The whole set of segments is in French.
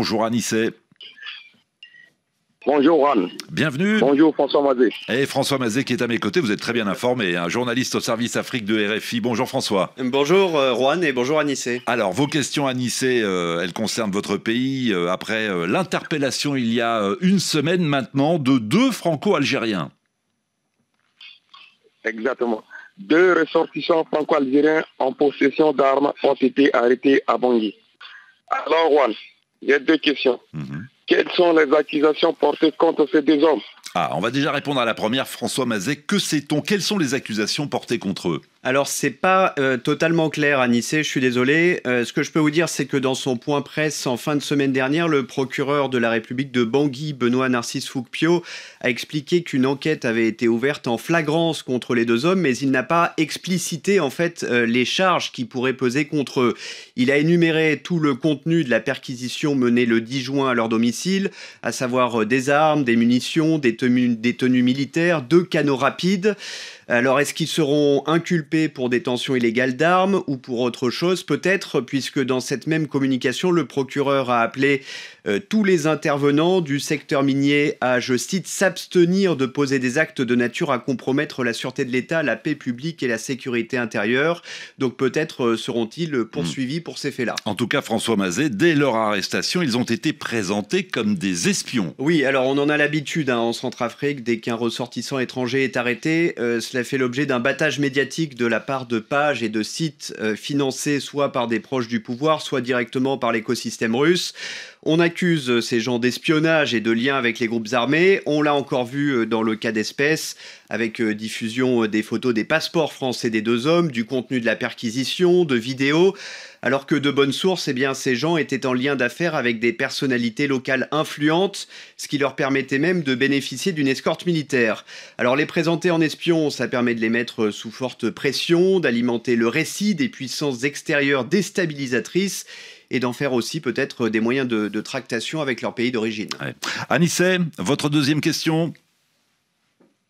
Bonjour Anissé. Bonjour Juan. Bienvenue. Bonjour François Mazé. Et François Mazé qui est à mes côtés, vous êtes très bien informé, un hein. journaliste au service Afrique de RFI. Bonjour François. Bonjour euh, Juan et bonjour Anissé. Alors vos questions Anissé, euh, elles concernent votre pays euh, après l'interpellation il y a une semaine maintenant de deux franco-algériens. Exactement. Deux ressortissants franco-algériens en possession d'armes ont été arrêtés à Bangui. Alors Juan, il y a deux questions. Mhm. Quelles sont les accusations portées contre ces deux hommes Ah, on va déjà répondre à la première, François Mazet. Que sait-on Quelles sont les accusations portées contre eux alors, c'est pas euh, totalement clair à Nice, je suis désolé. Euh, ce que je peux vous dire, c'est que dans son point presse en fin de semaine dernière, le procureur de la République de Bangui, Benoît Narcisse Fouquepio, a expliqué qu'une enquête avait été ouverte en flagrance contre les deux hommes, mais il n'a pas explicité en fait euh, les charges qui pourraient peser contre eux. Il a énuméré tout le contenu de la perquisition menée le 10 juin à leur domicile, à savoir des armes, des munitions, des tenues, des tenues militaires, deux canaux rapides. Alors est-ce qu'ils seront inculpés pour détention illégale d'armes ou pour autre chose peut-être, puisque dans cette même communication, le procureur a appelé euh, tous les intervenants du secteur minier à, je cite, s'abstenir de poser des actes de nature à compromettre la sûreté de l'État, la paix publique et la sécurité intérieure. Donc peut-être euh, seront-ils poursuivis pour ces faits-là. En tout cas, François Mazet, dès leur arrestation, ils ont été présentés comme des espions. Oui, alors on en a l'habitude hein, en Centrafrique, dès qu'un ressortissant étranger est arrêté, euh, cela a fait l'objet d'un battage médiatique de la part de pages et de sites euh, financés soit par des proches du pouvoir, soit directement par l'écosystème russe. On accuse euh, ces gens d'espionnage et de lien avec les groupes armés. On l'a encore vu euh, dans le cas d'espèce, avec euh, diffusion des photos des passeports français des deux hommes, du contenu de la perquisition, de vidéos. Alors que de bonnes sources, eh bien, ces gens étaient en lien d'affaires avec des personnalités locales influentes, ce qui leur permettait même de bénéficier d'une escorte militaire. Alors les présenter en espions, ça permet de les mettre sous forte pression, d'alimenter le récit des puissances extérieures déstabilisatrices et d'en faire aussi peut-être des moyens de, tractation avec leur pays d'origine. Ouais. Anissé, votre deuxième question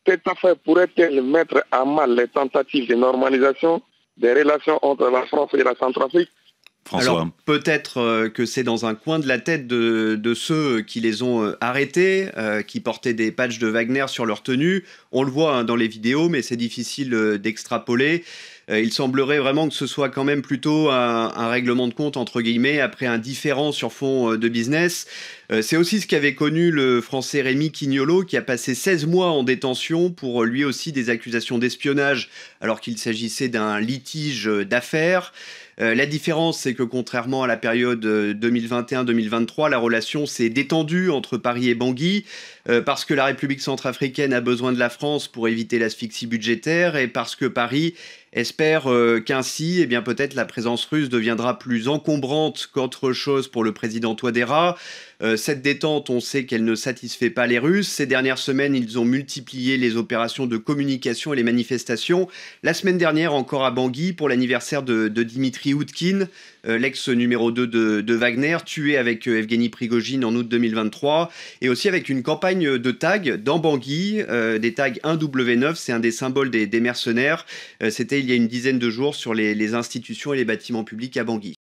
cette affaire pourrait-elle mettre à mal les tentatives de normalisation des relations entre la France et la Centrafrique peut-être euh, que c'est dans un coin de la tête de, ceux qui les ont euh, arrêtés, euh, qui portaient des patchs de Wagner sur leur tenue. On le voit hein, dans les vidéos, mais c'est difficile d'extrapoler. Euh, il semblerait vraiment que ce soit quand même plutôt un, règlement de compte, entre guillemets, après un différent sur fond euh, de business. Euh, c'est aussi ce qu'avait connu le français Rémi Quignolo, qui a passé 16 mois en détention pour lui aussi des accusations d'espionnage, alors qu'il s'agissait d'un litige d'affaires. la différence, c'est que contrairement à la période 2021-2023, la relation s'est détendue entre Paris et Bangui, parce que la République centrafricaine a besoin de la France pour éviter l'asphyxie budgétaire et parce que Paris espère euh, qu'ainsi, eh bien peut-être la présence russe deviendra plus encombrante qu'autre chose pour le président Toadera. Euh, cette détente, on sait qu'elle ne satisfait pas les Russes. Ces dernières semaines, ils ont multiplié les opérations de communication et les manifestations. La semaine dernière, encore à Bangui, pour l'anniversaire de, de, Dimitri euh, l'ex numéro 2 de, Wagner, tué avec Evgeny Prigogine en août 2023, et aussi avec une campagne de tags dans Bangui, des tags 1W9, c'est un des symboles des, mercenaires. C'était il y a une dizaine de jours sur les, institutions et les bâtiments publics à Bangui.